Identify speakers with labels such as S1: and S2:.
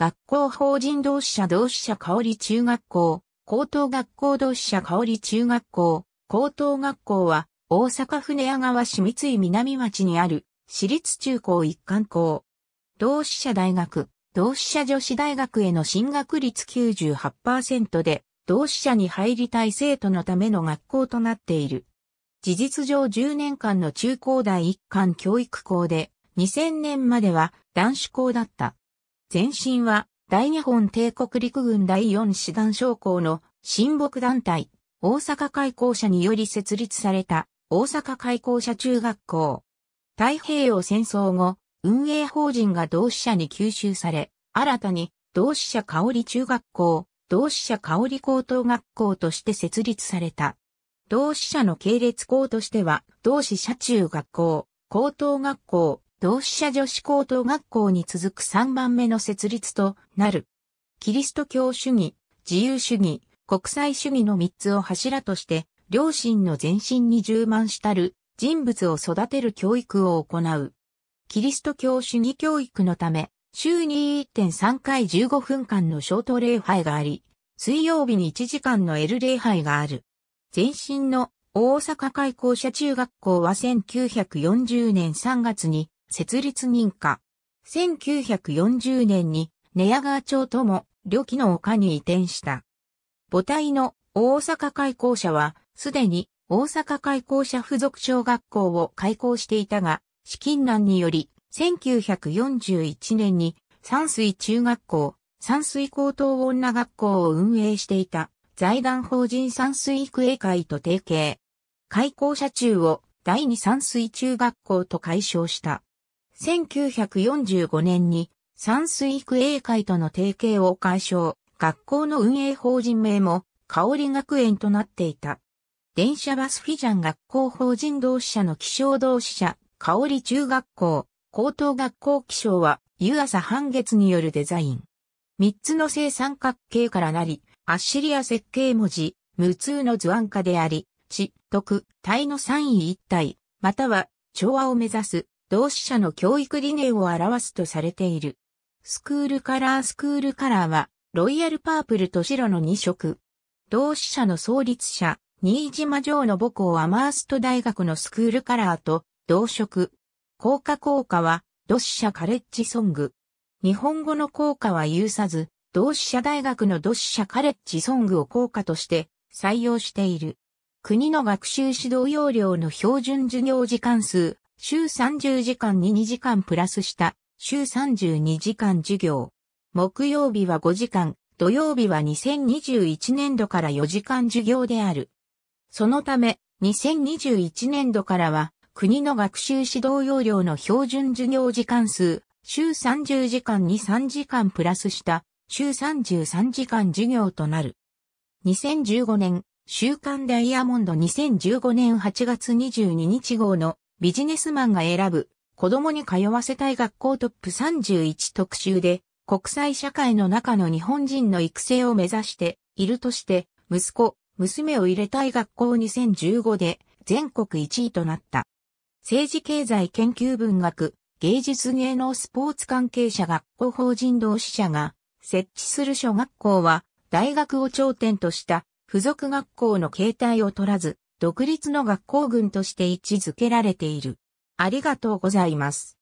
S1: 学校法人同志社同志社香里中学校、高等学校同志社香里中学校、高等学校は、大阪府寝屋川市三井南町にある、私立中高一貫校。同志社大学、同志社女子大学への進学率98%で、同志社に入りたい生徒のための学校となっている。事実上10年間の中高大一貫教育校で、2000年までは男子校だった。前身は大日本帝国陸軍第四師団将校の親睦団体、大阪開校者により設立された大阪開校者中学校。太平洋戦争後、運営法人が同志社に吸収され、新たに同志社香織中学校、同志社香織高等学校として設立された。同志社の系列校としては、同志社中学校、高等学校、同志社女子高等学校に続く3番目の設立となる。キリスト教主義、自由主義、国際主義の3つを柱として、両親の前身に充満したる人物を育てる教育を行う。キリスト教主義教育のため、週に1.3回15分間のショート礼拝があり、水曜日に1時間の L 礼拝がある。前身の大阪開校社中学校は1940年3月に設立認可。1940年に寝屋川町とも旅期の丘に移転した。母体の大阪開校舎は、すでに大阪開校舎附属小学校を開校していたが、資金難により、1941年に山水中学校、山水高等女学校を運営していた財団法人山水育英会と提携。開校者中を第二山水中学校と解消した。1945年に山水育英会との提携を解消、学校の運営法人名も香り学園となっていた。電車バスフィジャン学校法人同志社の気象同志社、香り中学校、高等学校気象は湯浅半月によるデザイン。三つの正三角形からなり、アッシリア設計文字、無痛の図案化であり、地、徳、体の三位一体、または調和を目指す同志社の教育理念を表すとされている。スクールカラースクールカラーは、ロイヤルパープルと白の2色。同志社の創立者、新島城の母校アマースト大学のスクールカラーと同色。効果効果は、同志社カレッジソング。日本語の効果は有さず、同志社大学の同志社カレッジソングを効果として採用している。国の学習指導要領の標準授業時間数週30時間に2時間プラスした週32時間授業。木曜日は5時間、土曜日は2021年度から4時間授業である。そのため、2021年度からは、国の学習指導要領の標準授業時間数、週30時間に3時間プラスした週33時間授業となる。2015年、週刊ダイヤモンド2015年8月22日号のビジネスマンが選ぶ子供に通わせたい学校トップ31特集で国際社会の中の日本人の育成を目指しているとして息子、娘を入れたい学校2015で全国1位となった。政治経済研究文学、芸術芸能スポーツ関係者学校法人同志社が設置する小学校は大学を頂点とした付属学校の形態を取らず独立の学校群として位置づけられている。ありがとうございます。